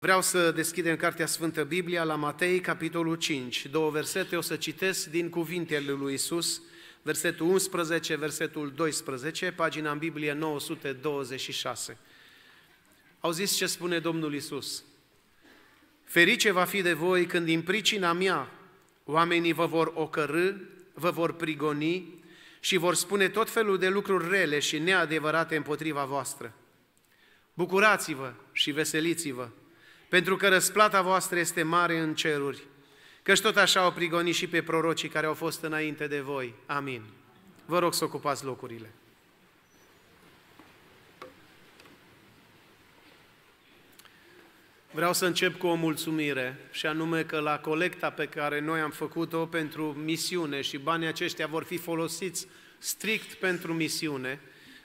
Vreau să deschidem Cartea Sfântă Biblia la Matei, capitolul 5. Două versete o să citesc din cuvintele lui Isus, versetul 11, versetul 12, pagina în Biblie 926. Auziți ce spune Domnul Isus. Ferice va fi de voi când din pricina mea oamenii vă vor ocărâ, vă vor prigoni și vor spune tot felul de lucruri rele și neadevărate împotriva voastră. Bucurați-vă și veseliți-vă, pentru că răsplata voastră este mare în ceruri, căci tot așa au prigonit și pe prorocii care au fost înainte de voi. Amin. Vă rog să ocupați locurile. Vreau să încep cu o mulțumire și anume că la colecta pe care noi am făcut-o pentru misiune și banii aceștia vor fi folosiți strict pentru misiune,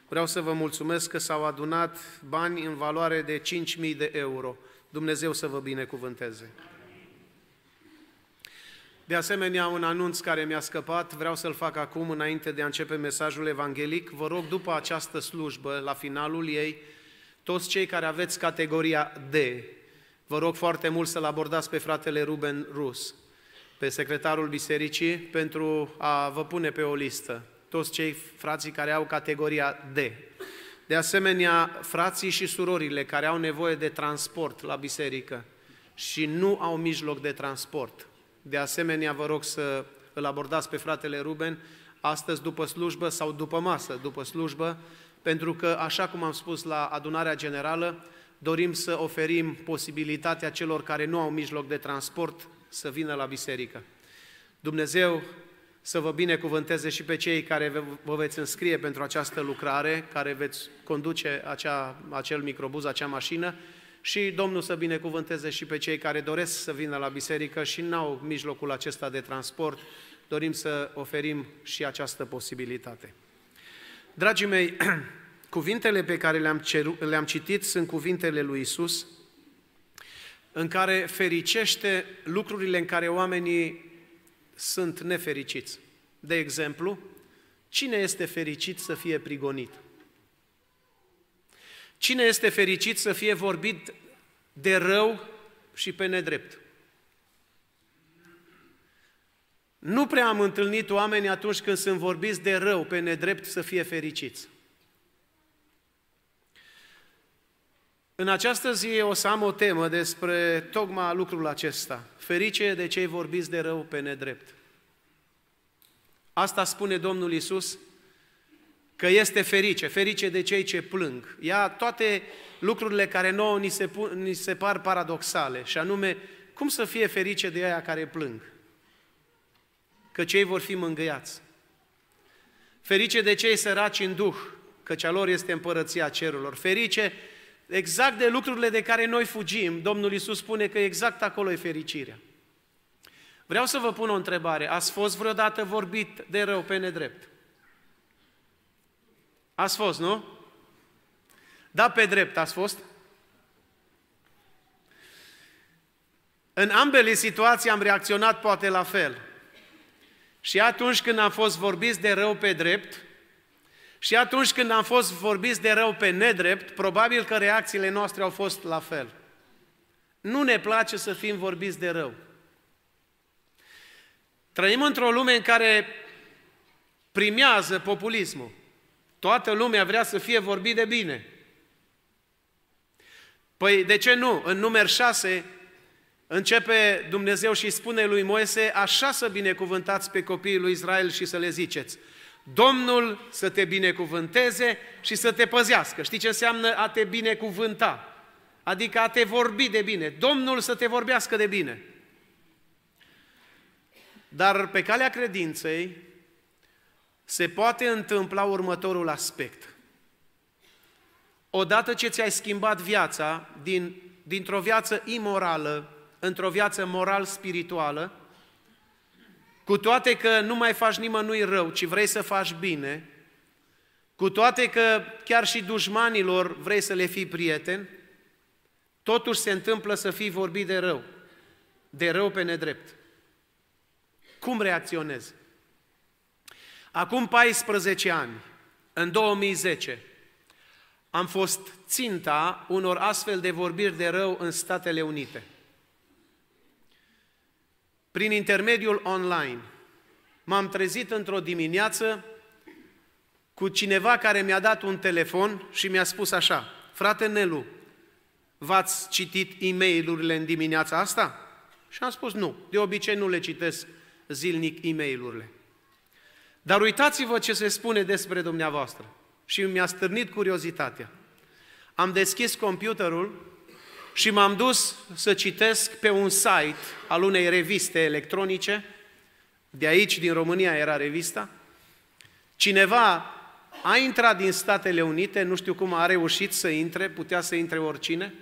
vreau să vă mulțumesc că s-au adunat bani în valoare de 5.000 de euro. Dumnezeu să vă binecuvânteze. De asemenea, un anunț care mi-a scăpat, vreau să-l fac acum înainte de a începe mesajul evanghelic. Vă rog, după această slujbă, la finalul ei, toți cei care aveți categoria D, vă rog foarte mult să-l abordați pe fratele Ruben Rus, pe secretarul bisericii, pentru a vă pune pe o listă. Toți cei frații care au categoria D, de asemenea, frații și surorile care au nevoie de transport la biserică și nu au mijloc de transport. De asemenea, vă rog să îl abordați pe fratele Ruben astăzi după slujbă sau după masă, după slujbă, pentru că, așa cum am spus la adunarea generală, dorim să oferim posibilitatea celor care nu au mijloc de transport să vină la biserică. Dumnezeu să vă binecuvânteze și pe cei care vă veți înscrie pentru această lucrare, care veți conduce acea, acel microbuz, acea mașină și Domnul să binecuvânteze și pe cei care doresc să vină la biserică și n-au mijlocul acesta de transport. Dorim să oferim și această posibilitate. Dragii mei, cuvintele pe care le-am, ceru, le-am citit sunt cuvintele lui Isus, în care fericește lucrurile în care oamenii sunt nefericiți. De exemplu, cine este fericit să fie prigonit? Cine este fericit să fie vorbit de rău și pe nedrept? Nu prea am întâlnit oameni atunci când sunt vorbiți de rău, pe nedrept, să fie fericiți. În această zi o să am o temă despre tocmai lucrul acesta. Ferice de cei vorbiți de rău pe nedrept. Asta spune Domnul Isus că este ferice, ferice de cei ce plâng. Ia toate lucrurile care nouă ni se, pun, ni se par paradoxale, și anume, cum să fie ferice de aia care plâng? Că cei vor fi mângâiați. Ferice de cei săraci în duh, că cea lor este împărăția cerurilor. Ferice exact de lucrurile de care noi fugim. Domnul Isus spune că exact acolo e fericirea. Vreau să vă pun o întrebare. Ați fost vreodată vorbit de rău pe nedrept? Ați fost, nu? Da, pe drept ați fost? În ambele situații am reacționat poate la fel. Și atunci când am fost vorbiți de rău pe drept, și atunci când am fost vorbiți de rău pe nedrept, probabil că reacțiile noastre au fost la fel. Nu ne place să fim vorbiți de rău. Trăim într-o lume în care primează populismul. Toată lumea vrea să fie vorbit de bine. Păi de ce nu? În număr 6 începe Dumnezeu și spune lui Moise, așa să binecuvântați pe copiii lui Israel și să le ziceți, Domnul să te binecuvânteze și să te păzească. Știi ce înseamnă a te binecuvânta? Adică a te vorbi de bine. Domnul să te vorbească de bine. Dar pe calea credinței se poate întâmpla următorul aspect. Odată ce ți-ai schimbat viața din, dintr-o viață imorală într-o viață moral-spirituală, cu toate că nu mai faci nimănui rău, ci vrei să faci bine, cu toate că chiar și dușmanilor vrei să le fii prieten, totuși se întâmplă să fii vorbit de rău, de rău pe nedrept. Cum reacționez? Acum 14 ani, în 2010, am fost ținta unor astfel de vorbiri de rău în Statele Unite. Prin intermediul online, m-am trezit într-o dimineață cu cineva care mi-a dat un telefon și mi-a spus așa, frate Nelu, v-ați citit e-mail-urile în dimineața asta? Și am spus nu, de obicei nu le citesc zilnic e mail Dar uitați-vă ce se spune despre dumneavoastră. Și mi-a stârnit curiozitatea. Am deschis computerul și m-am dus să citesc pe un site al unei reviste electronice, de aici, din România, era revista, cineva a intrat din Statele Unite, nu știu cum a reușit să intre, putea să intre oricine,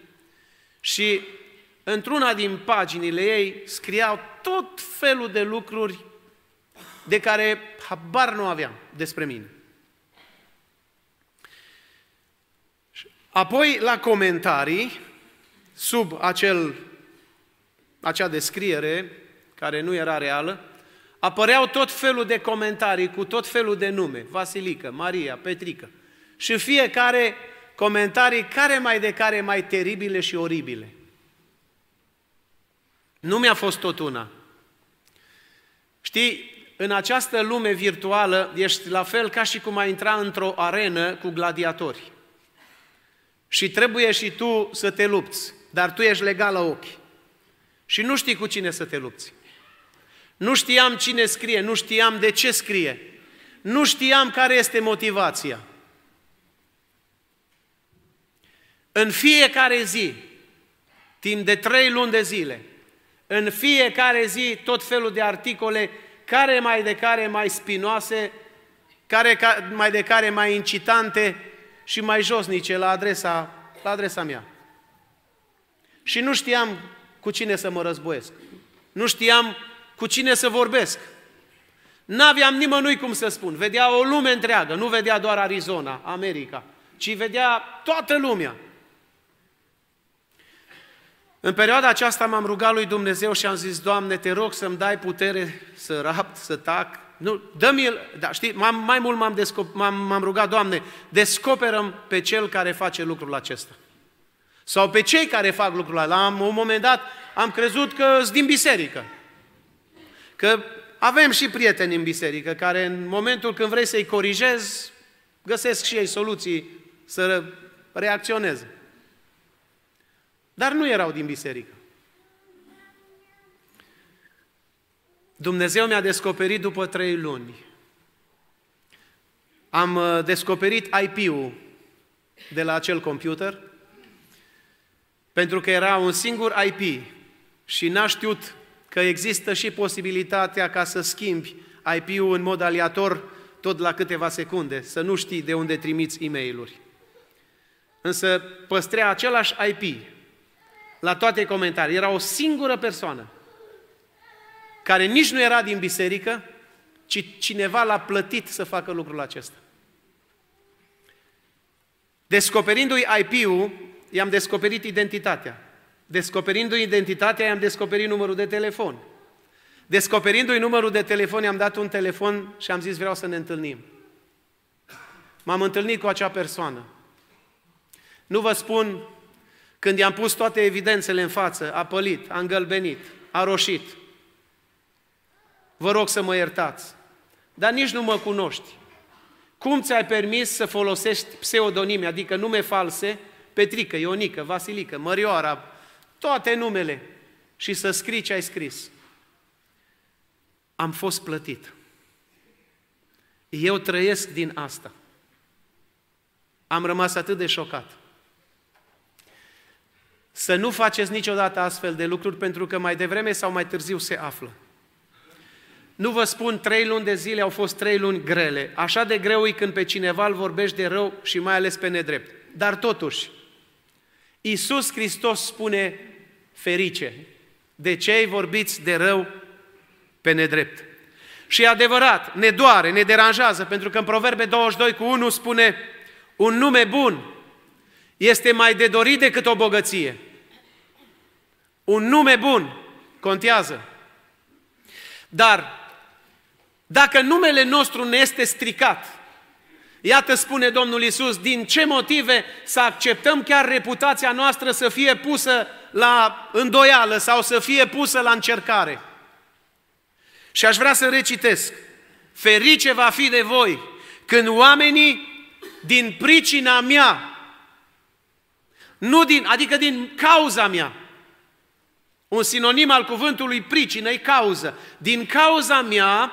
și într-una din paginile ei scriau tot felul de lucruri de care habar nu aveam despre mine. Apoi, la comentarii, sub acel, acea descriere, care nu era reală, apăreau tot felul de comentarii cu tot felul de nume, Vasilică, Maria, Petrică, și fiecare comentarii care mai de care mai teribile și oribile. Nu mi-a fost tot una. Știi, în această lume virtuală ești la fel ca și cum ai intra într-o arenă cu gladiatori. Și trebuie și tu să te lupți, dar tu ești legal la ochi. Și nu știi cu cine să te lupți. Nu știam cine scrie, nu știam de ce scrie. Nu știam care este motivația. În fiecare zi, timp de trei luni de zile, în fiecare zi tot felul de articole, care mai de care mai spinoase, care mai de care mai incitante și mai josnice la adresa, la adresa mea. Și nu știam cu cine să mă războiesc. Nu știam cu cine să vorbesc. N-aveam nimănui cum să spun. Vedea o lume întreagă, nu vedea doar Arizona, America, ci vedea toată lumea. În perioada aceasta m-am rugat lui Dumnezeu și am zis, Doamne, te rog să-mi dai putere să rapt, să tac. Nu, dă-mi el, da, știi, m-am, mai mult m-am, descop, m-am, m-am rugat, Doamne, descoperăm pe cel care face lucrul acesta. Sau pe cei care fac lucrul acesta. La un moment dat am crezut că sunt din biserică. Că avem și prieteni în biserică care în momentul când vrei să-i corijezi, găsesc și ei soluții să reacționeze. Dar nu erau din biserică. Dumnezeu mi-a descoperit după trei luni. Am uh, descoperit IP-ul de la acel computer, pentru că era un singur IP și n-a știut că există și posibilitatea ca să schimbi IP-ul în mod aleator tot la câteva secunde, să nu știi de unde trimiți e mail -uri. Însă păstrea același IP, la toate comentariile. Era o singură persoană care nici nu era din biserică, ci cineva l-a plătit să facă lucrul acesta. Descoperindu-i IP-ul, i-am descoperit identitatea. Descoperindu-i identitatea, i-am descoperit numărul de telefon. Descoperindu-i numărul de telefon, i-am dat un telefon și am zis vreau să ne întâlnim. M-am întâlnit cu acea persoană. Nu vă spun când i-am pus toate evidențele în față, a pălit, a îngălbenit, a roșit. Vă rog să mă iertați, dar nici nu mă cunoști. Cum ți-ai permis să folosești pseudonime, adică nume false, Petrică, Ionică, Vasilică, Mărioara, toate numele și să scrii ce ai scris? Am fost plătit. Eu trăiesc din asta. Am rămas atât de șocat. Să nu faceți niciodată astfel de lucruri, pentru că mai devreme sau mai târziu se află. Nu vă spun, trei luni de zile au fost trei luni grele. Așa de greu e când pe cineva îl vorbești de rău și mai ales pe nedrept. Dar totuși, Iisus Hristos spune ferice, de cei vorbiți de rău pe nedrept. Și e adevărat, ne doare, ne deranjează, pentru că în Proverbe 22 cu 1 spune un nume bun este mai de dorit decât o bogăție. Un nume bun contează. Dar dacă numele nostru ne este stricat, iată spune Domnul Isus, din ce motive să acceptăm chiar reputația noastră să fie pusă la îndoială sau să fie pusă la încercare. Și aș vrea să recitesc. Ferice va fi de voi când oamenii din pricina mea nu din, adică din cauza mea. Un sinonim al cuvântului pricină e cauză. Din cauza mea,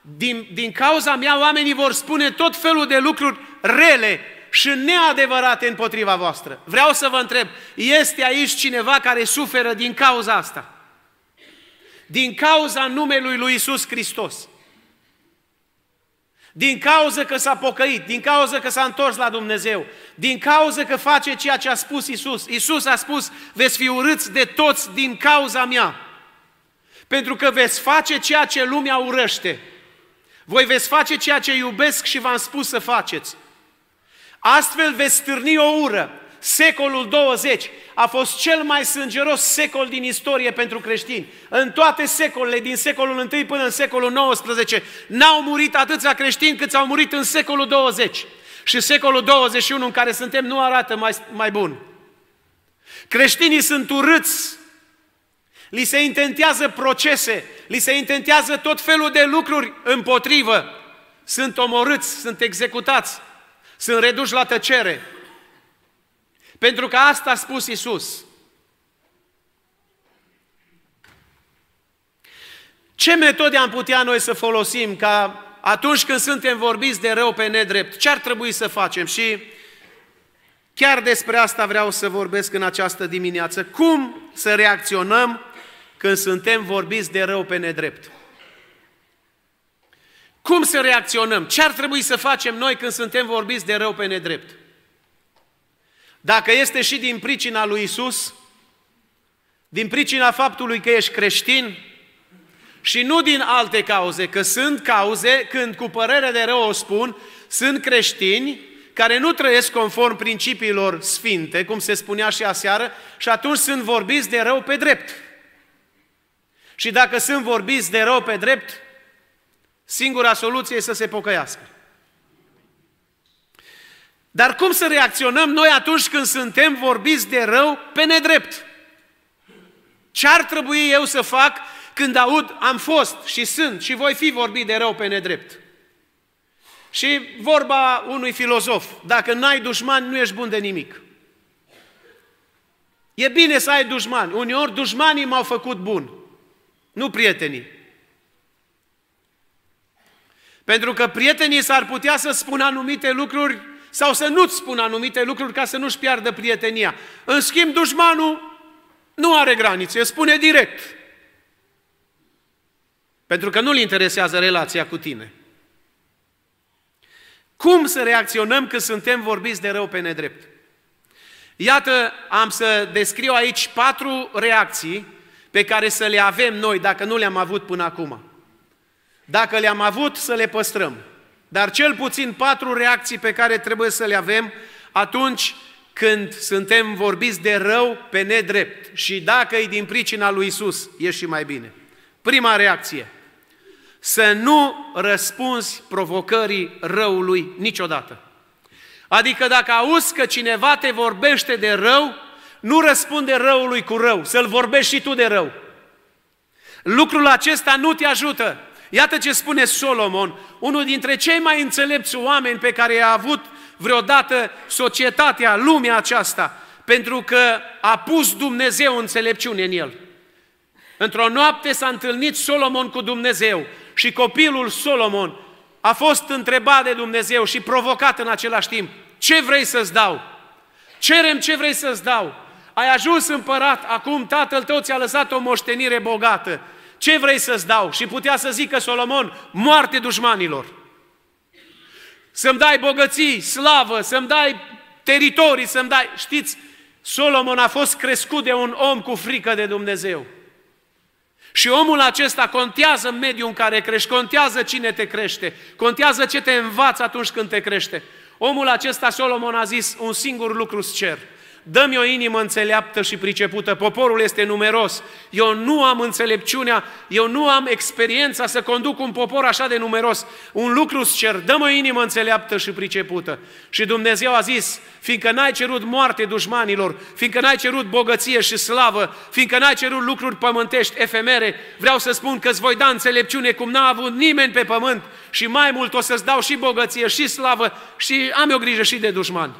din, din cauza mea oamenii vor spune tot felul de lucruri rele și neadevărate împotriva voastră. Vreau să vă întreb, este aici cineva care suferă din cauza asta? Din cauza numelui lui Isus Hristos din cauza că s-a pocăit, din cauza că s-a întors la Dumnezeu, din cauza că face ceea ce a spus Isus. Isus a spus, veți fi urâți de toți din cauza mea, pentru că veți face ceea ce lumea urăște. Voi veți face ceea ce iubesc și v-am spus să faceți. Astfel veți stârni o ură, Secolul 20 a fost cel mai sângeros secol din istorie pentru creștini. În toate secolele, din secolul I până în secolul 19, n-au murit atâția creștini cât au murit în secolul 20. Și secolul 21 în care suntem nu arată mai, mai bun. Creștinii sunt urâți, li se intentează procese, li se intentează tot felul de lucruri împotrivă. Sunt omorâți, sunt executați, sunt reduși la tăcere, pentru că asta a spus Isus. Ce metode am putea noi să folosim ca atunci când suntem vorbiți de rău pe nedrept, ce ar trebui să facem? Și chiar despre asta vreau să vorbesc în această dimineață. Cum să reacționăm când suntem vorbiți de rău pe nedrept? Cum să reacționăm? Ce ar trebui să facem noi când suntem vorbiți de rău pe nedrept? Dacă este și din pricina lui Isus, din pricina faptului că ești creștin și nu din alte cauze, că sunt cauze când cu părere de rău o spun, sunt creștini care nu trăiesc conform principiilor sfinte, cum se spunea și aseară, și atunci sunt vorbiți de rău pe drept. Și dacă sunt vorbiți de rău pe drept, singura soluție e să se pocăiască. Dar cum să reacționăm noi atunci când suntem vorbiți de rău pe nedrept? Ce ar trebui eu să fac când aud am fost și sunt și voi fi vorbit de rău pe nedrept? Și vorba unui filozof, dacă n-ai dușmani, nu ești bun de nimic. E bine să ai dușmani. Uneori dușmanii m-au făcut bun, nu prietenii. Pentru că prietenii s-ar putea să spună anumite lucruri sau să nu-ți spun anumite lucruri ca să nu-și piardă prietenia. În schimb, dușmanul nu are granițe, spune direct. Pentru că nu-l interesează relația cu tine. Cum să reacționăm când suntem vorbiți de rău pe nedrept? Iată, am să descriu aici patru reacții pe care să le avem noi dacă nu le-am avut până acum. Dacă le-am avut, să le păstrăm. Dar cel puțin patru reacții pe care trebuie să le avem atunci când suntem vorbiți de rău pe nedrept și dacă e din pricina lui Isus, e și mai bine. Prima reacție, să nu răspunzi provocării răului niciodată. Adică dacă auzi că cineva te vorbește de rău, nu răspunde răului cu rău, să-l vorbești și tu de rău. Lucrul acesta nu te ajută, Iată ce spune Solomon, unul dintre cei mai înțelepți oameni pe care i-a avut vreodată societatea, lumea aceasta, pentru că a pus Dumnezeu înțelepciune în el. Într-o noapte s-a întâlnit Solomon cu Dumnezeu și copilul Solomon a fost întrebat de Dumnezeu și provocat în același timp. Ce vrei să-ți dau? Cerem ce vrei să-ți dau. Ai ajuns împărat, acum tatăl tău ți-a lăsat o moștenire bogată ce vrei să-ți dau? Și putea să zică Solomon, moarte dușmanilor. Să-mi dai bogății, slavă, să-mi dai teritorii, să-mi dai... Știți, Solomon a fost crescut de un om cu frică de Dumnezeu. Și omul acesta contează mediul în care crești, contează cine te crește, contează ce te învață atunci când te crește. Omul acesta, Solomon, a zis un singur lucru cer. Dă-mi o inimă înțeleaptă și pricepută, poporul este numeros, eu nu am înțelepciunea, eu nu am experiența să conduc un popor așa de numeros. Un lucru îți cer, dă-mi o inimă înțeleaptă și pricepută. Și Dumnezeu a zis, fiindcă n-ai cerut moarte dușmanilor, fiindcă n-ai cerut bogăție și slavă, fiindcă n-ai cerut lucruri pământești efemere, vreau să spun că îți voi da înțelepciune cum n-a avut nimeni pe pământ și mai mult o să-ți dau și bogăție și slavă și am eu grijă și de dușmani.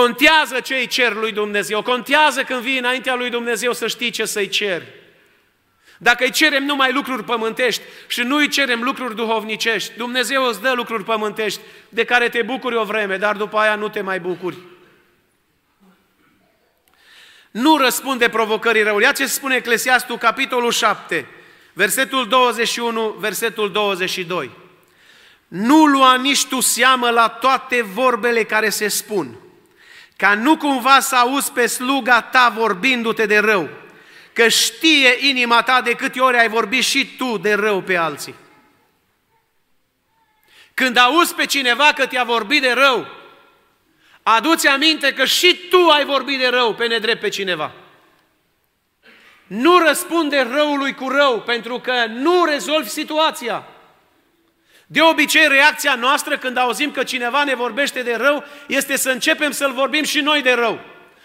Contează ce îi cer lui Dumnezeu, contează când vii înaintea lui Dumnezeu să știi ce să-i ceri. Dacă îi cerem numai lucruri pământești și nu îi cerem lucruri duhovnicești, Dumnezeu îți dă lucruri pământești de care te bucuri o vreme, dar după aia nu te mai bucuri. Nu răspunde provocării răului. Ia ce spune Eclesiastul, capitolul 7, versetul 21, versetul 22. Nu lua nici tu seamă la toate vorbele care se spun, ca nu cumva să auzi pe sluga ta vorbindu-te de rău, că știe inima ta de câte ori ai vorbit și tu de rău pe alții. Când auzi pe cineva că te-a vorbit de rău, aduți aminte că și tu ai vorbit de rău pe nedrept pe cineva. Nu răspunde răului cu rău, pentru că nu rezolvi situația. De obicei, reacția noastră când auzim că cineva ne vorbește de rău este să începem să-l vorbim și noi de rău.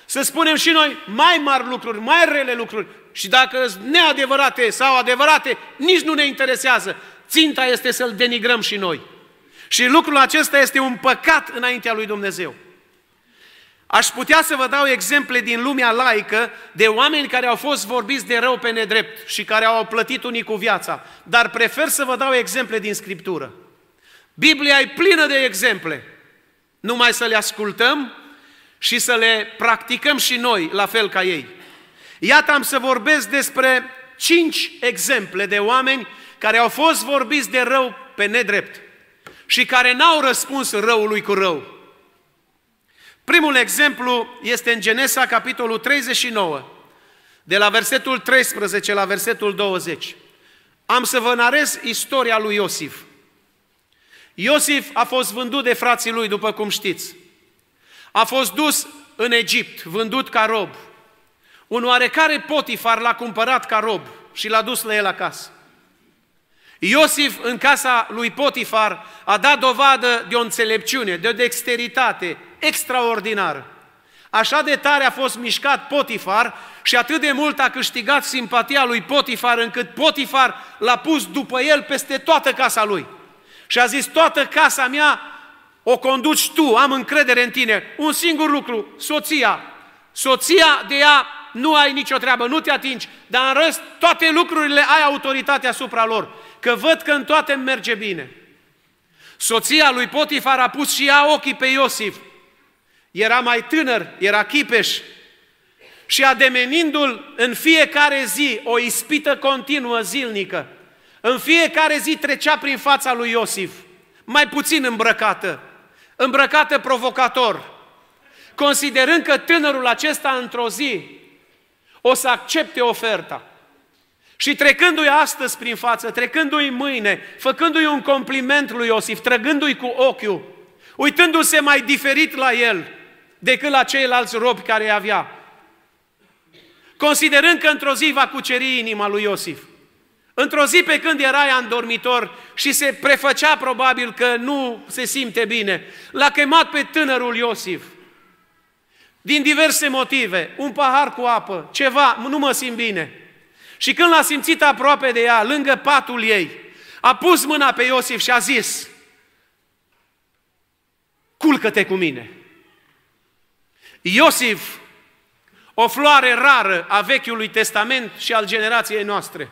Să spunem și noi mai mari lucruri, mai rele lucruri. Și dacă sunt neadevărate sau adevărate, nici nu ne interesează. Ținta este să-l denigrăm și noi. Și lucrul acesta este un păcat înaintea lui Dumnezeu. Aș putea să vă dau exemple din lumea laică de oameni care au fost vorbiți de rău pe nedrept și care au plătit unii cu viața, dar prefer să vă dau exemple din Scriptură. Biblia e plină de exemple. Numai să le ascultăm și să le practicăm și noi, la fel ca ei. Iată, am să vorbesc despre cinci exemple de oameni care au fost vorbiți de rău pe nedrept și care n-au răspuns răului cu rău, Primul exemplu este în Genesa, capitolul 39, de la versetul 13 la versetul 20. Am să vă narez istoria lui Iosif. Iosif a fost vândut de frații lui, după cum știți. A fost dus în Egipt, vândut ca rob. Un oarecare potifar l-a cumpărat ca rob și l-a dus la el acasă. Iosif, în casa lui Potifar, a dat dovadă de o înțelepciune, de o dexteritate, extraordinar. Așa de tare a fost mișcat Potifar și atât de mult a câștigat simpatia lui Potifar, încât Potifar l-a pus după el peste toată casa lui. Și a zis, toată casa mea o conduci tu, am încredere în tine. Un singur lucru, soția. Soția de ea nu ai nicio treabă, nu te atingi, dar în rest toate lucrurile ai autoritate asupra lor, că văd că în toate merge bine. Soția lui Potifar a pus și ea ochii pe Iosif era mai tânăr, era chipeș. Și ademenindu-l în fiecare zi, o ispită continuă zilnică, în fiecare zi trecea prin fața lui Iosif, mai puțin îmbrăcată, îmbrăcată provocator, considerând că tânărul acesta într-o zi o să accepte oferta. Și trecându-i astăzi prin față, trecându-i mâine, făcându-i un compliment lui Iosif, trăgându-i cu ochiul, uitându-se mai diferit la el, decât la ceilalți robi care îi avea. Considerând că într-o zi va cuceri inima lui Iosif. Într-o zi pe când era ea în dormitor și se prefăcea probabil că nu se simte bine, l-a chemat pe tânărul Iosif. Din diverse motive, un pahar cu apă, ceva, nu mă simt bine. Și când l-a simțit aproape de ea, lângă patul ei, a pus mâna pe Iosif și a zis, culcă-te cu mine. Iosif, o floare rară a Vechiului Testament și al generației noastre.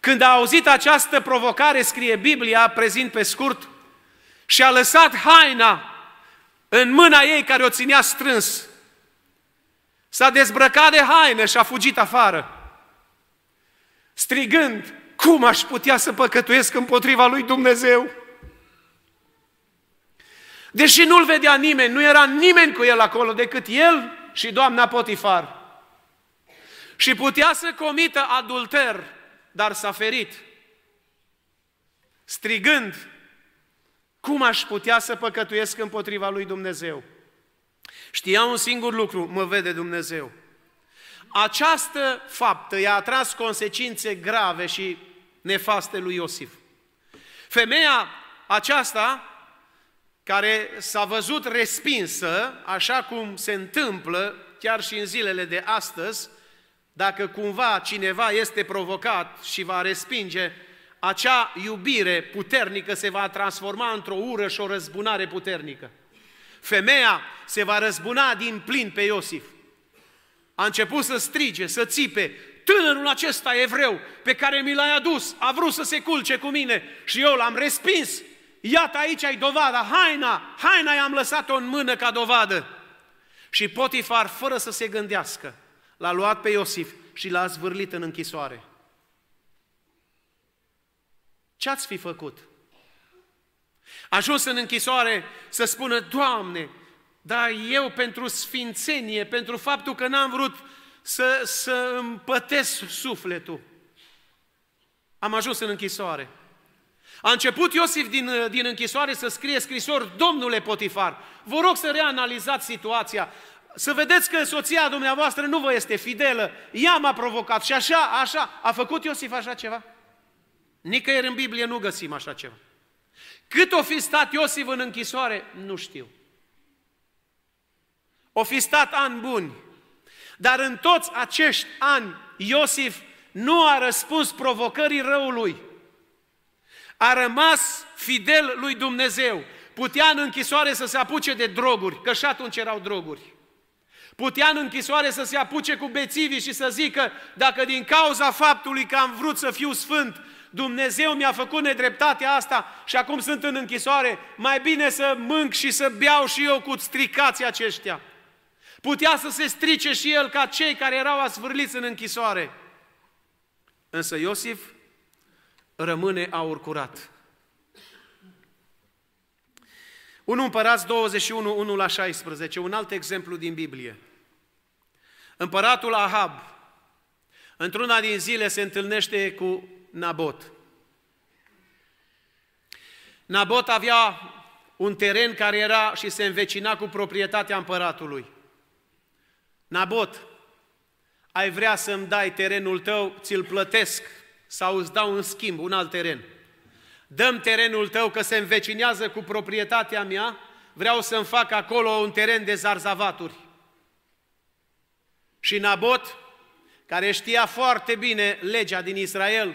Când a auzit această provocare, scrie Biblia, prezint pe scurt, și a lăsat haina în mâna ei care o ținea strâns. S-a dezbrăcat de haină și a fugit afară, strigând, cum aș putea să păcătuiesc împotriva lui Dumnezeu? Deși nu-l vedea nimeni, nu era nimeni cu el acolo decât el și doamna Potifar. Și putea să comită adulter, dar s-a ferit, strigând, cum aș putea să păcătuiesc împotriva lui Dumnezeu? Știa un singur lucru, mă vede Dumnezeu. Această faptă i-a atras consecințe grave și nefaste lui Iosif. Femeia aceasta care s-a văzut respinsă, așa cum se întâmplă chiar și în zilele de astăzi, dacă cumva cineva este provocat și va respinge, acea iubire puternică se va transforma într-o ură și o răzbunare puternică. Femeia se va răzbuna din plin pe Iosif. A început să strige, să țipe, tânărul acesta evreu pe care mi l-ai adus a vrut să se culce cu mine și eu l-am respins Iată aici ai dovada, haina, haina i-am lăsat-o în mână ca dovadă. Și Potifar, fără să se gândească, l-a luat pe Iosif și l-a zvârlit în închisoare. Ce ați fi făcut? Ajuns în închisoare să spună, Doamne, dar eu pentru sfințenie, pentru faptul că n-am vrut să, să împătesc sufletul, am ajuns în închisoare. A început Iosif din, uh, din închisoare să scrie scrisori, Domnule Potifar, vă rog să reanalizați situația, să vedeți că soția dumneavoastră nu vă este fidelă, ea m-a provocat și așa, așa. A făcut Iosif așa ceva? Nicăieri în Biblie nu găsim așa ceva. Cât o fi stat Iosif în închisoare, nu știu. O fi stat ani buni, dar în toți acești ani Iosif nu a răspuns provocării răului. A rămas fidel lui Dumnezeu. Putea în închisoare să se apuce de droguri, că și atunci erau droguri. Putea în închisoare să se apuce cu bețivii și să zică, dacă din cauza faptului că am vrut să fiu sfânt, Dumnezeu mi-a făcut nedreptatea asta și acum sunt în închisoare, mai bine să mânc și să beau și eu cu stricații aceștia. Putea să se strice și el ca cei care erau asfârliți în închisoare. Însă Iosif rămâne aur curat. 1 Împărați 21, 1 la 16, un alt exemplu din Biblie. Împăratul Ahab, într-una din zile, se întâlnește cu Nabot. Nabot avea un teren care era și se învecina cu proprietatea împăratului. Nabot, ai vrea să-mi dai terenul tău, ți-l plătesc, sau îți dau în schimb un alt teren. Dăm terenul tău că se învecinează cu proprietatea mea, vreau să-mi fac acolo un teren de zarzavaturi. Și Nabot, care știa foarte bine legea din Israel,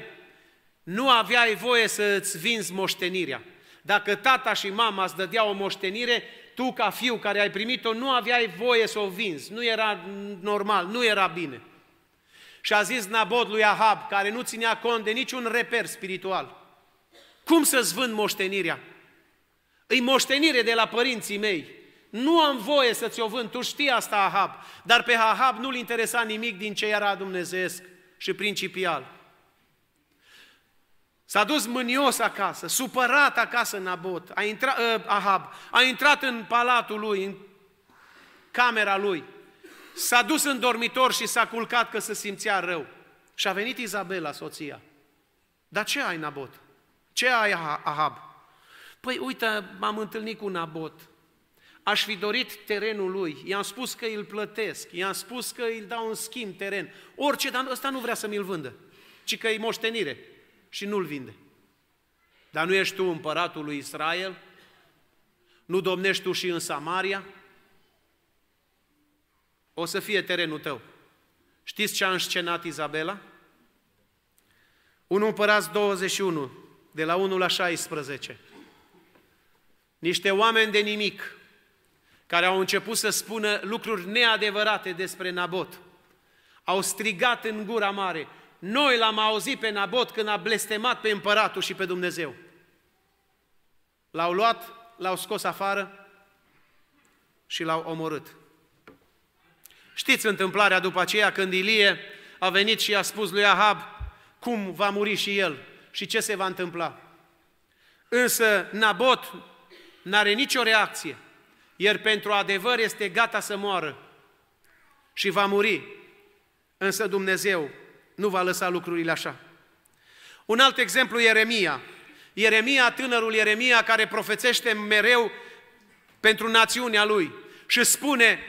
nu aveai voie să îți vinzi moștenirea. Dacă tata și mama îți dădeau o moștenire, tu ca fiu care ai primit-o, nu aveai voie să o vinzi. Nu era normal, nu era bine. Și a zis Nabot lui Ahab, care nu ținea cont de niciun reper spiritual, cum să-ți vând moștenirea? Îi moștenire de la părinții mei. Nu am voie să ți-o vând, tu știi asta, Ahab. Dar pe Ahab nu-l interesa nimic din ce era dumnezeesc și principial. S-a dus mânios acasă, supărat acasă Nabot, a intrat, uh, Ahab, a intrat în palatul lui, în camera lui, S-a dus în dormitor și s-a culcat că se simțea rău. Și a venit Izabela, soția. Dar ce ai, Nabot? Ce ai, Ahab? Păi uite, m-am întâlnit cu Nabot. Aș fi dorit terenul lui, i-am spus că îl plătesc, i-am spus că îl dau în schimb teren. Orice, dar ăsta nu vrea să mi-l vândă, ci că e moștenire și nu-l vinde. Dar nu ești tu împăratul lui Israel? Nu domnești tu și în Samaria? o să fie terenul tău. Știți ce a înscenat Izabela? 1 Împărați 21, de la 1 la 16. Niște oameni de nimic care au început să spună lucruri neadevărate despre Nabot. Au strigat în gura mare, noi l-am auzit pe Nabot când a blestemat pe împăratul și pe Dumnezeu. L-au luat, l-au scos afară și l-au omorât. Știți întâmplarea după aceea când Ilie a venit și a spus lui Ahab cum va muri și el și ce se va întâmpla. Însă Nabot n-are nicio reacție, iar pentru adevăr este gata să moară și va muri. Însă Dumnezeu nu va lăsa lucrurile așa. Un alt exemplu, Ieremia. Ieremia, tânărul Ieremia, care profețește mereu pentru națiunea lui și spune,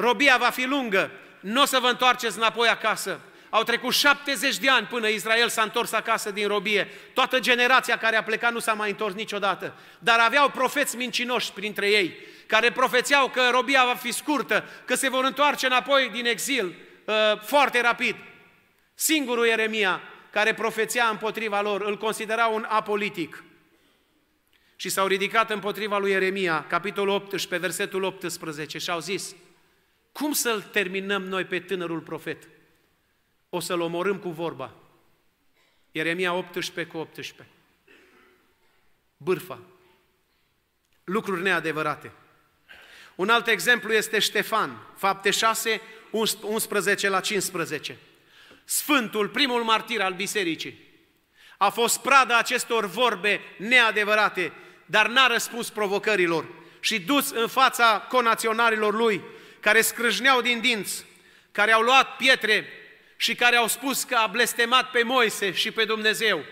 Robia va fi lungă, nu o să vă întoarceți înapoi acasă. Au trecut 70 de ani până Israel s-a întors acasă din robie. Toată generația care a plecat nu s-a mai întors niciodată. Dar aveau profeți mincinoși printre ei, care profețeau că robia va fi scurtă, că se vor întoarce înapoi din exil uh, foarte rapid. Singurul Eremia care profețea împotriva lor, îl considera un apolitic. Și s-au ridicat împotriva lui Eremia, capitolul 18, versetul 18, și au zis, cum să-l terminăm noi pe tânărul profet? O să-l omorâm cu vorba. Ieremia 18 cu 18. Bârfa. Lucruri neadevărate. Un alt exemplu este Ștefan, fapte 6, 11 la 15. Sfântul, primul martir al bisericii, a fost prada acestor vorbe neadevărate, dar n-a răspuns provocărilor și dus în fața conaționarilor lui, care scrâșneau din dinți, care au luat pietre și care au spus că a blestemat pe Moise și pe Dumnezeu.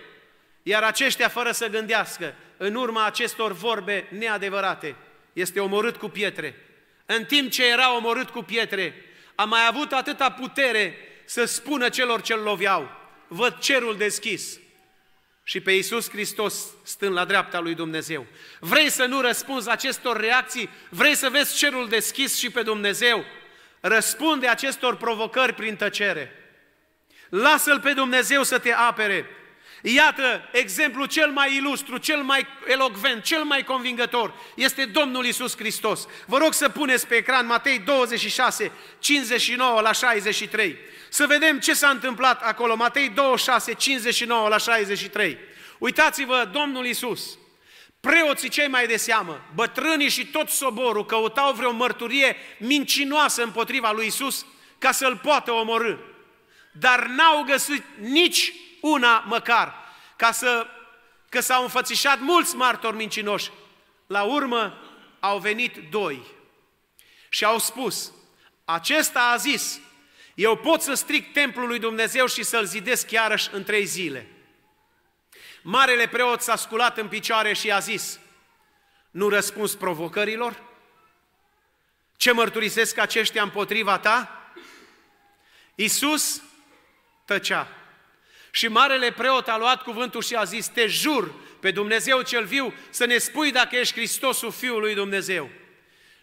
Iar aceștia, fără să gândească, în urma acestor vorbe neadevărate, este omorât cu pietre. În timp ce era omorât cu pietre, a mai avut atâta putere să spună celor ce-l loveau, văd cerul deschis, și pe Iisus Hristos stând la dreapta lui Dumnezeu. Vrei să nu răspunzi acestor reacții? Vrei să vezi cerul deschis și pe Dumnezeu? Răspunde acestor provocări prin tăcere. Lasă-L pe Dumnezeu să te apere. Iată exemplul cel mai ilustru, cel mai elocvent, cel mai convingător este Domnul Isus Hristos. Vă rog să puneți pe ecran Matei 26, 59 la 63. Să vedem ce s-a întâmplat acolo, Matei 26, 59 la 63. Uitați-vă, Domnul Isus, preoții cei mai de seamă, bătrânii și tot soborul căutau vreo mărturie mincinoasă împotriva lui Isus ca să-l poată omorâ. Dar n-au găsit nici una măcar, ca să, că s-au înfățișat mulți martori mincinoși. La urmă au venit doi și au spus, acesta a zis, eu pot să stric templul lui Dumnezeu și să-l zidesc iarăși în trei zile. Marele preot s-a sculat în picioare și a zis, nu răspuns provocărilor? Ce mărturisesc aceștia împotriva ta? Iisus tăcea. Și marele preot a luat cuvântul și a zis, te jur pe Dumnezeu cel viu să ne spui dacă ești Hristosul Fiul lui Dumnezeu.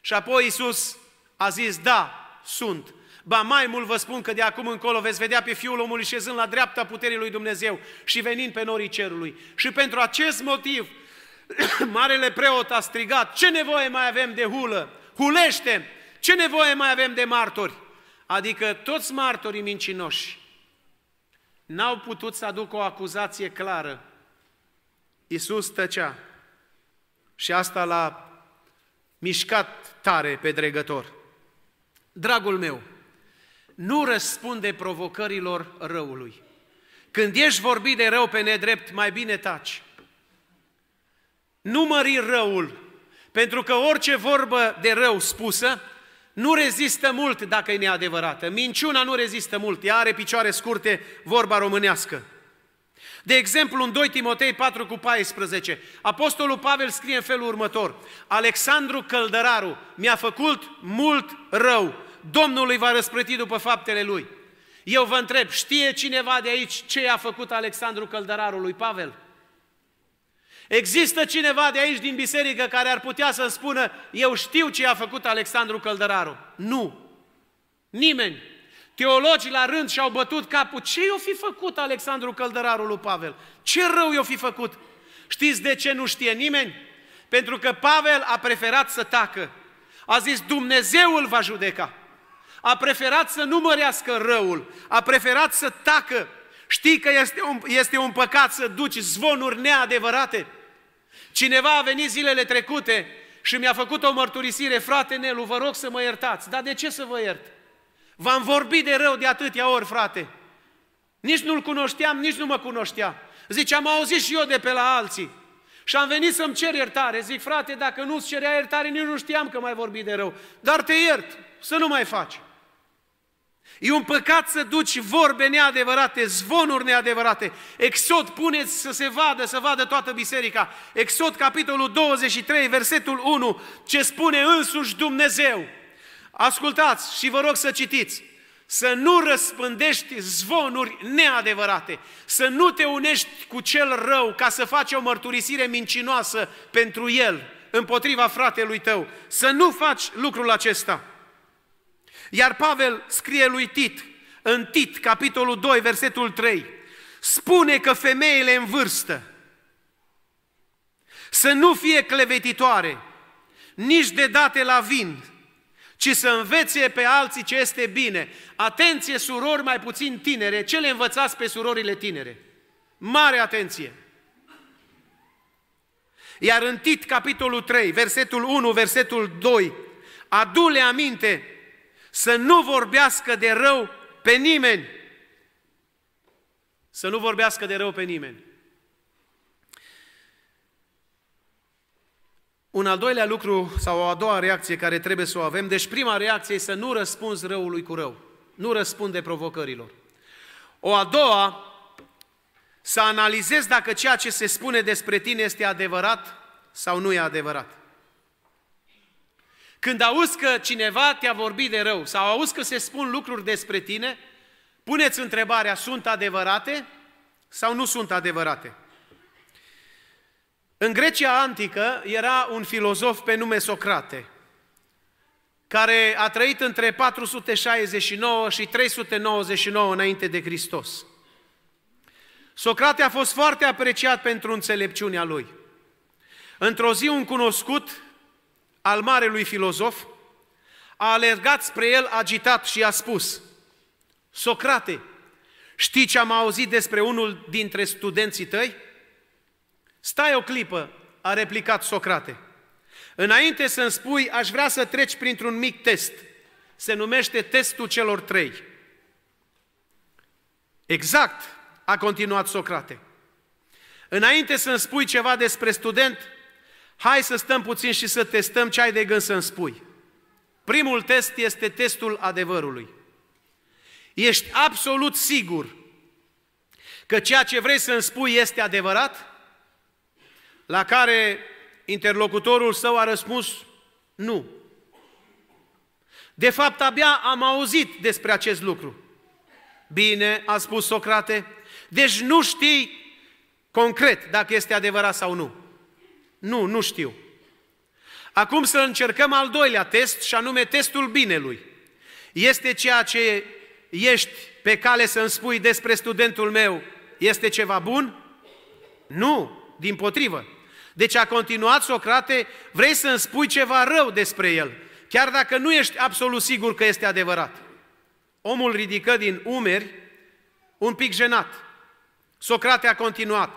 Și apoi Isus a zis, da, sunt. Ba mai mult vă spun că de acum încolo veți vedea pe Fiul omului șezând la dreapta puterii lui Dumnezeu și venind pe norii cerului. Și pentru acest motiv, marele preot a strigat, ce nevoie mai avem de hulă? Hulește! Ce nevoie mai avem de martori? Adică toți martorii mincinoși n-au putut să aducă o acuzație clară. Iisus tăcea și asta l-a mișcat tare pe dregător. Dragul meu, nu răspunde provocărilor răului. Când ești vorbit de rău pe nedrept, mai bine taci. Nu mări răul, pentru că orice vorbă de rău spusă nu rezistă mult dacă e neadevărată. Minciuna nu rezistă mult, ea are picioare scurte, vorba românească. De exemplu, în 2 Timotei 4 cu 14, Apostolul Pavel scrie în felul următor, Alexandru Căldăraru mi-a făcut mult rău, Domnul îi va răsplăti după faptele lui. Eu vă întreb, știe cineva de aici ce a făcut Alexandru Căldărarul lui Pavel? Există cineva de aici din biserică care ar putea să spună eu știu ce a făcut Alexandru Căldăraru. Nu. Nimeni. Teologii la rând și-au bătut capul. Ce i-o fi făcut Alexandru Căldăraru lui Pavel? Ce rău i-o fi făcut? Știți de ce nu știe nimeni? Pentru că Pavel a preferat să tacă. A zis, Dumnezeu îl va judeca. A preferat să nu mărească răul. A preferat să tacă Știi că este un, este un păcat să duci zvonuri neadevărate? Cineva a venit zilele trecute și mi-a făcut o mărturisire, frate Nelu, vă rog să mă iertați. Dar de ce să vă iert? V-am vorbit de rău de atâtea ori, frate. Nici nu-l cunoșteam, nici nu mă cunoștea. Zice, am auzit și eu de pe la alții. Și am venit să-mi cer iertare. Zic, frate, dacă nu-ți cerea iertare, nici nu știam că mai vorbi de rău. Dar te iert, să nu mai faci. E un păcat să duci vorbe neadevărate, zvonuri neadevărate. Exod, puneți să se vadă, să vadă toată biserica. Exod, capitolul 23, versetul 1, ce spune însuși Dumnezeu. Ascultați și vă rog să citiți. Să nu răspândești zvonuri neadevărate, să nu te unești cu cel rău ca să faci o mărturisire mincinoasă pentru el, împotriva fratelui tău. Să nu faci lucrul acesta. Iar Pavel scrie lui Tit, în Tit, capitolul 2, versetul 3, spune că femeile în vârstă să nu fie clevetitoare, nici de date la vin, ci să învețe pe alții ce este bine. Atenție, surori mai puțin tinere, ce le învățați pe surorile tinere? Mare atenție! Iar în Tit, capitolul 3, versetul 1, versetul 2, adule aminte să nu vorbească de rău pe nimeni. Să nu vorbească de rău pe nimeni. Un al doilea lucru sau o a doua reacție care trebuie să o avem, deci prima reacție e să nu răspunzi răului cu rău. Nu răspunde provocărilor. O a doua, să analizezi dacă ceea ce se spune despre tine este adevărat sau nu e adevărat. Când auzi că cineva te-a vorbit de rău sau auzi că se spun lucruri despre tine, puneți întrebarea, sunt adevărate sau nu sunt adevărate? În Grecia antică era un filozof pe nume Socrate, care a trăit între 469 și 399 înainte de Hristos. Socrate a fost foarte apreciat pentru înțelepciunea lui. Într-o zi un cunoscut al marelui filozof, a alergat spre el agitat și a spus, Socrate, știi ce am auzit despre unul dintre studenții tăi? Stai o clipă, a replicat Socrate. Înainte să-mi spui, aș vrea să treci printr-un mic test. Se numește testul celor trei. Exact, a continuat Socrate. Înainte să-mi spui ceva despre student, Hai să stăm puțin și să testăm ce ai de gând să-mi spui. Primul test este testul adevărului. Ești absolut sigur că ceea ce vrei să-mi spui este adevărat? La care interlocutorul său a răspuns, nu. De fapt, abia am auzit despre acest lucru. Bine, a spus Socrate, deci nu știi concret dacă este adevărat sau nu. Nu, nu știu. Acum să încercăm al doilea test și anume testul binelui. Este ceea ce ești pe cale să-mi spui despre studentul meu, este ceva bun? Nu, din potrivă. Deci a continuat Socrate, vrei să-mi spui ceva rău despre el, chiar dacă nu ești absolut sigur că este adevărat. Omul ridică din umeri, un pic jenat. Socrate a continuat,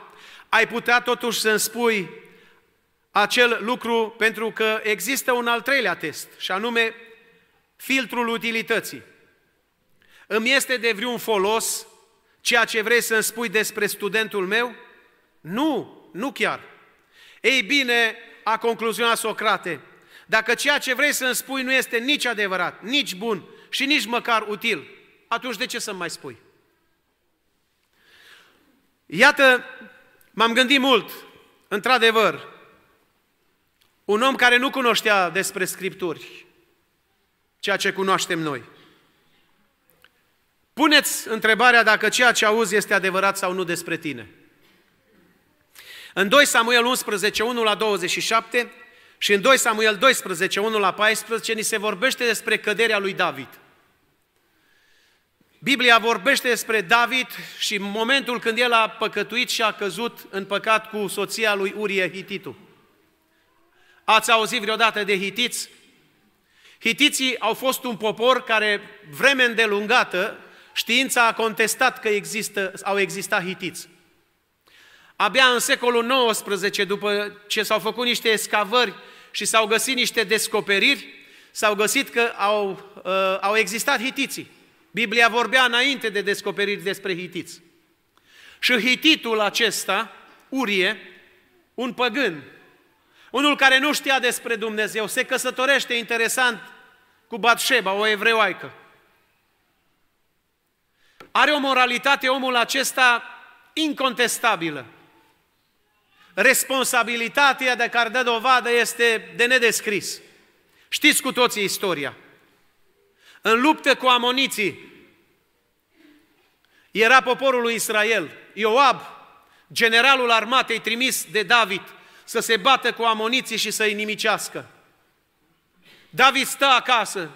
ai putea totuși să-mi spui acel lucru pentru că există un al treilea test, și anume filtrul utilității. Îmi este de vreun folos ceea ce vrei să-mi spui despre studentul meu? Nu, nu chiar. Ei bine, a concluzionat Socrate, dacă ceea ce vrei să-mi spui nu este nici adevărat, nici bun și nici măcar util, atunci de ce să-mi mai spui? Iată, m-am gândit mult, într-adevăr, un om care nu cunoștea despre Scripturi, ceea ce cunoaștem noi. Puneți întrebarea dacă ceea ce auzi este adevărat sau nu despre tine. În 2 Samuel 11, 1 la 27 și în 2 Samuel 12, 1 la 14, ni se vorbește despre căderea lui David. Biblia vorbește despre David și momentul când el a păcătuit și a căzut în păcat cu soția lui Urie Hititul. Ați auzit vreodată de hitiți? Hitiții au fost un popor care, vreme îndelungată, știința a contestat că există, au existat hitiți. Abia în secolul XIX, după ce s-au făcut niște escavări și s-au găsit niște descoperiri, s-au găsit că au, uh, au existat hitiții. Biblia vorbea înainte de descoperiri despre hitiți. Și hititul acesta, Urie, un păgân, unul care nu știa despre Dumnezeu se căsătorește interesant cu Batșeba, o evreoaică. Are o moralitate omul acesta incontestabilă. Responsabilitatea de care dă dovadă este de nedescris. Știți cu toții istoria. În luptă cu amoniții era poporul lui Israel. Ioab, generalul armatei trimis de David, să se bată cu amoniții și să-i nimicească. David stă acasă,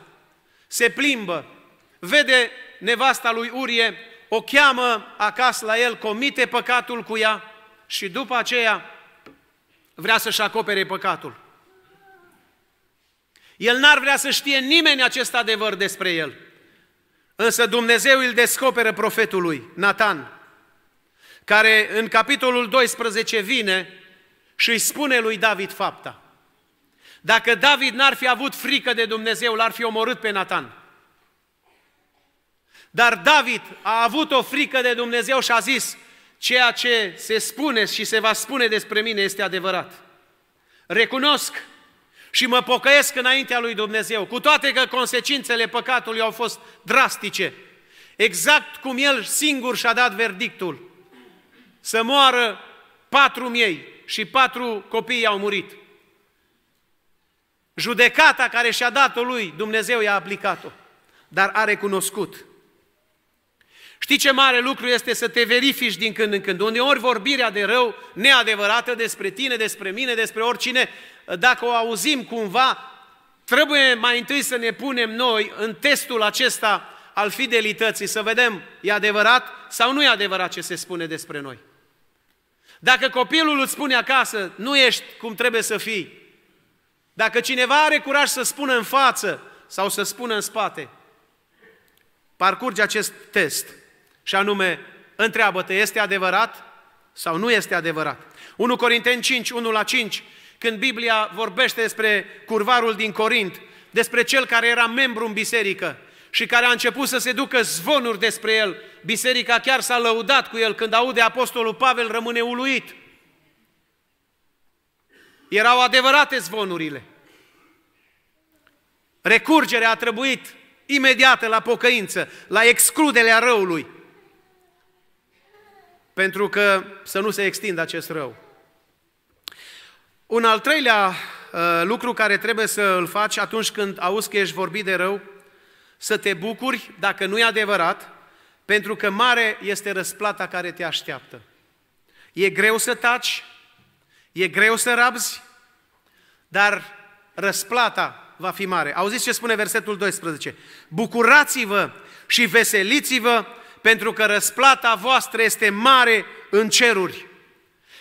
se plimbă, vede nevasta lui Urie, o cheamă acasă la el, comite păcatul cu ea și după aceea vrea să-și acopere păcatul. El n-ar vrea să știe nimeni acest adevăr despre el. Însă Dumnezeu îl descoperă profetului, Nathan, care în capitolul 12 vine și îi spune lui David fapta. Dacă David n-ar fi avut frică de Dumnezeu, l-ar fi omorât pe Nathan. Dar David a avut o frică de Dumnezeu și a zis, ceea ce se spune și se va spune despre mine este adevărat. Recunosc și mă pocăiesc înaintea lui Dumnezeu, cu toate că consecințele păcatului au fost drastice, exact cum el singur și-a dat verdictul, să moară patru miei, și patru copii au murit. Judecata care și-a dat-o lui, Dumnezeu i-a aplicat-o, dar a recunoscut. Știi ce mare lucru este să te verifici din când în când. Uneori vorbirea de rău, neadevărată despre tine, despre mine, despre oricine, dacă o auzim cumva, trebuie mai întâi să ne punem noi în testul acesta al fidelității, să vedem e adevărat sau nu e adevărat ce se spune despre noi. Dacă copilul îți spune acasă, nu ești cum trebuie să fii, dacă cineva are curaj să spună în față sau să spună în spate, parcurge acest test și anume, întreabă-te, este adevărat sau nu este adevărat? 1 Corinteni 5, 1 la 5, când Biblia vorbește despre curvarul din Corint, despre cel care era membru în biserică, și care a început să se ducă zvonuri despre el. Biserica chiar s-a lăudat cu el. Când aude Apostolul Pavel, rămâne uluit. Erau adevărate zvonurile. Recurgerea a trebuit imediată la pocăință, la excluderea răului, pentru că să nu se extindă acest rău. Un al treilea uh, lucru care trebuie să îl faci atunci când auzi că ești vorbit de rău, să te bucuri dacă nu e adevărat, pentru că mare este răsplata care te așteaptă. E greu să taci, e greu să rabzi, dar răsplata va fi mare. Auziți ce spune versetul 12? Bucurați-vă și veseliți-vă, pentru că răsplata voastră este mare în ceruri.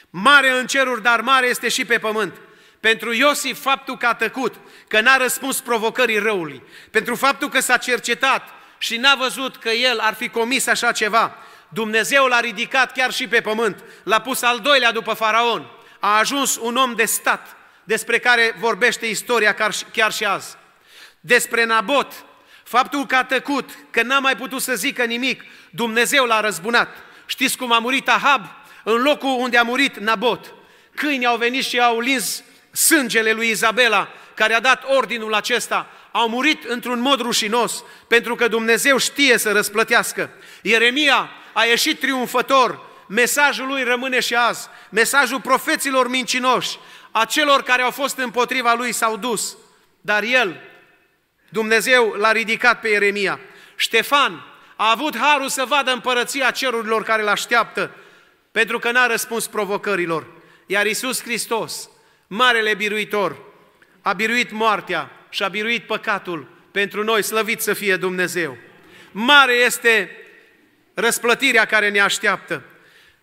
Mare în ceruri, dar mare este și pe pământ. Pentru Iosif faptul că a tăcut, că n-a răspuns provocării răului, pentru faptul că s-a cercetat și n-a văzut că el ar fi comis așa ceva, Dumnezeu l-a ridicat chiar și pe pământ, l-a pus al doilea după faraon, a ajuns un om de stat, despre care vorbește istoria chiar și azi. Despre Nabot, faptul că a tăcut, că n-a mai putut să zică nimic, Dumnezeu l-a răzbunat. Știți cum a murit Ahab? În locul unde a murit Nabot. Câini au venit și au lins sângele lui Izabela, care a dat ordinul acesta, au murit într-un mod rușinos, pentru că Dumnezeu știe să răsplătească. Ieremia a ieșit triumfător, mesajul lui rămâne și azi, mesajul profeților mincinoși, a celor care au fost împotriva lui s-au dus, dar el, Dumnezeu l-a ridicat pe Ieremia. Ștefan a avut harul să vadă împărăția cerurilor care îl așteaptă, pentru că n-a răspuns provocărilor. Iar Isus Hristos marele biruitor, a biruit moartea și a biruit păcatul pentru noi, slăvit să fie Dumnezeu. Mare este răsplătirea care ne așteaptă.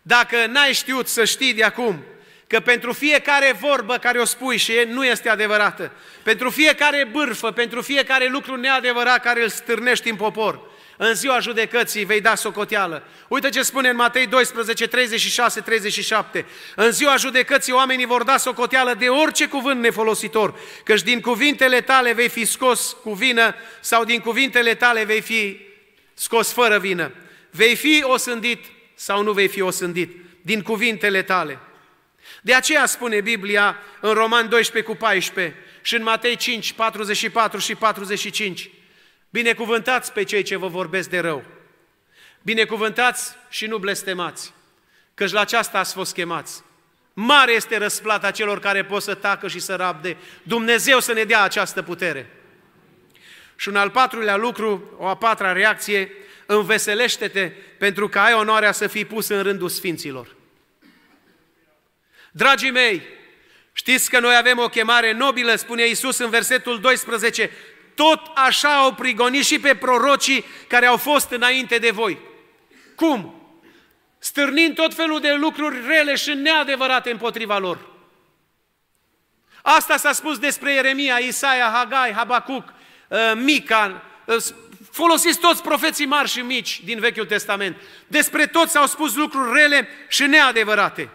Dacă n-ai știut să știi de acum că pentru fiecare vorbă care o spui și nu este adevărată, pentru fiecare bârfă, pentru fiecare lucru neadevărat care îl stârnești în popor, în ziua judecății vei da socoteală. Uite ce spune în Matei 12, 36, 37. În ziua judecății oamenii vor da socoteală de orice cuvânt nefolositor, căci din cuvintele tale vei fi scos cu vină sau din cuvintele tale vei fi scos fără vină. Vei fi osândit sau nu vei fi osândit din cuvintele tale. De aceea spune Biblia în Roman 12 cu 14 și în Matei 5, 44 și 45. Binecuvântați pe cei ce vă vorbesc de rău. Binecuvântați și nu blestemați, căci la aceasta ați fost chemați. Mare este răsplata celor care pot să tacă și să rabde. Dumnezeu să ne dea această putere. Și un al patrulea lucru, o a patra reacție, înveselește-te pentru că ai onoarea să fii pus în rândul sfinților. Dragii mei, știți că noi avem o chemare nobilă, spune Iisus în versetul 12, tot așa au prigonit și pe prorocii care au fost înainte de voi. Cum? Stârnind tot felul de lucruri rele și neadevărate împotriva lor. Asta s-a spus despre Ieremia, Isaia, Hagai, Habacuc, uh, Mica, uh, folosiți toți profeții mari și mici din Vechiul Testament. Despre toți s-au spus lucruri rele și neadevărate.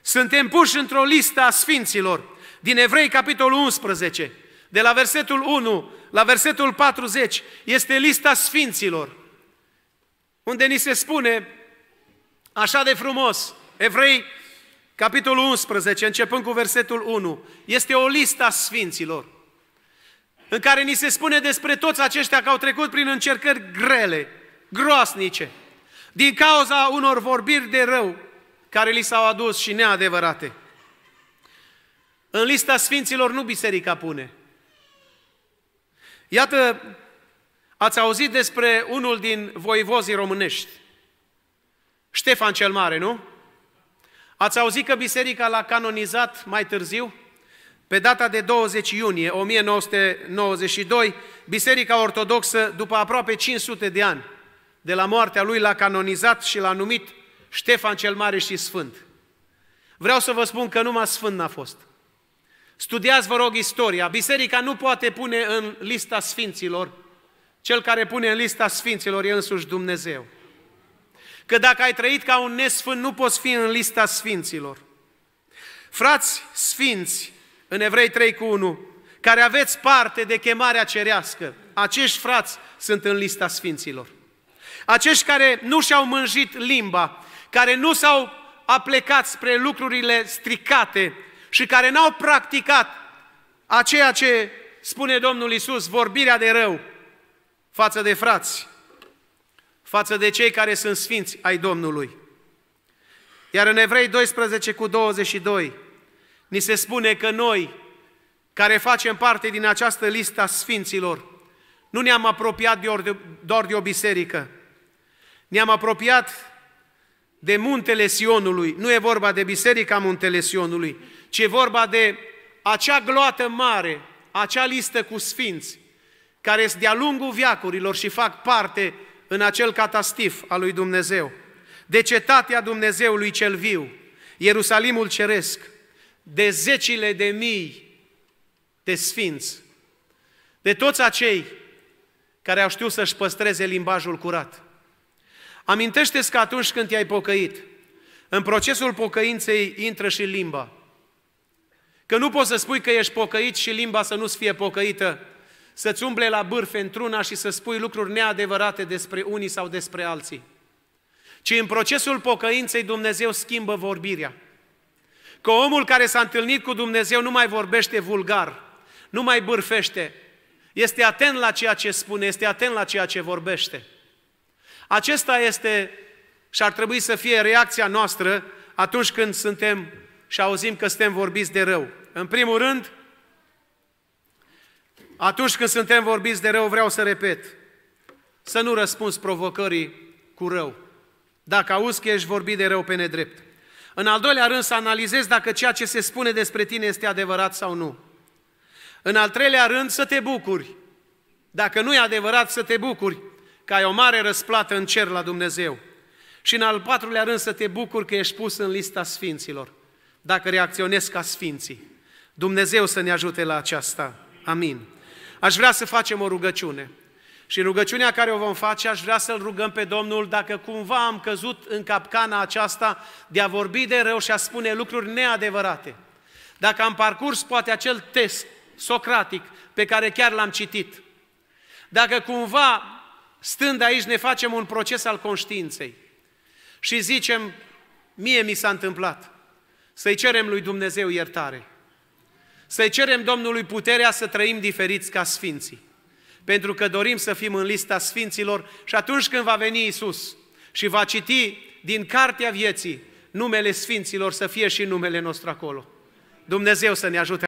Suntem puși într-o listă a sfinților din Evrei, capitolul 11 de la versetul 1 la versetul 40, este lista sfinților, unde ni se spune așa de frumos, Evrei, capitolul 11, începând cu versetul 1, este o lista sfinților, în care ni se spune despre toți aceștia că au trecut prin încercări grele, groasnice, din cauza unor vorbiri de rău care li s-au adus și neadevărate. În lista sfinților nu biserica pune, Iată, ați auzit despre unul din voivozii românești, Ștefan cel Mare, nu? Ați auzit că biserica l-a canonizat mai târziu? Pe data de 20 iunie 1992, Biserica Ortodoxă, după aproape 500 de ani de la moartea lui, l-a canonizat și l-a numit Ștefan cel Mare și Sfânt. Vreau să vă spun că numai Sfânt n-a fost. Studiați, vă rog, istoria. Biserica nu poate pune în lista sfinților. Cel care pune în lista sfinților e însuși Dumnezeu. Că dacă ai trăit ca un nesfânt, nu poți fi în lista sfinților. Frați sfinți, în Evrei 3 cu 1, care aveți parte de chemarea cerească, acești frați sunt în lista sfinților. Acești care nu și-au mânjit limba, care nu s-au aplecat spre lucrurile stricate, și care n-au practicat aceea ce spune Domnul Isus, vorbirea de rău față de frați, față de cei care sunt sfinți ai Domnului. Iar în Evrei 12 cu 22 ni se spune că noi, care facem parte din această listă a sfinților, nu ne-am apropiat de or, doar de o biserică, ne-am apropiat de muntele Sionului. Nu e vorba de biserica muntele Sionului, ci e vorba de acea gloată mare, acea listă cu sfinți, care sunt de-a lungul viacurilor și fac parte în acel catastif al lui Dumnezeu, de cetatea Dumnezeului cel viu, Ierusalimul Ceresc, de zecile de mii de sfinți, de toți acei care au știut să-și păstreze limbajul curat. Amintește-ți că atunci când te-ai pocăit, în procesul pocăinței intră și limba. Că nu poți să spui că ești pocăit și limba să nu-ți fie pocăită, să-ți umble la bârfe într-una și să spui lucruri neadevărate despre unii sau despre alții. Ci în procesul pocăinței Dumnezeu schimbă vorbirea. Că omul care s-a întâlnit cu Dumnezeu nu mai vorbește vulgar, nu mai bârfește, este atent la ceea ce spune, este atent la ceea ce vorbește. Acesta este și ar trebui să fie reacția noastră atunci când suntem și auzim că suntem vorbiți de rău. În primul rând, atunci când suntem vorbiți de rău, vreau să repet, să nu răspunzi provocării cu rău, dacă auzi că ești vorbit de rău pe nedrept. În al doilea rând, să analizezi dacă ceea ce se spune despre tine este adevărat sau nu. În al treilea rând, să te bucuri. Dacă nu e adevărat, să te bucuri, că ai o mare răsplată în cer la Dumnezeu. Și în al patrulea rând, să te bucuri că ești pus în lista sfinților dacă reacționez ca sfinții. Dumnezeu să ne ajute la aceasta. Amin. Aș vrea să facem o rugăciune. Și rugăciunea care o vom face, aș vrea să-L rugăm pe Domnul dacă cumva am căzut în capcana aceasta de a vorbi de rău și a spune lucruri neadevărate. Dacă am parcurs poate acel test socratic pe care chiar l-am citit. Dacă cumva, stând aici, ne facem un proces al conștiinței și zicem, mie mi s-a întâmplat, să-i cerem lui Dumnezeu iertare. Să-i cerem Domnului puterea să trăim diferiți ca sfinții. Pentru că dorim să fim în lista sfinților și atunci când va veni Isus și va citi din cartea vieții numele sfinților, să fie și numele nostru acolo. Dumnezeu să ne ajute.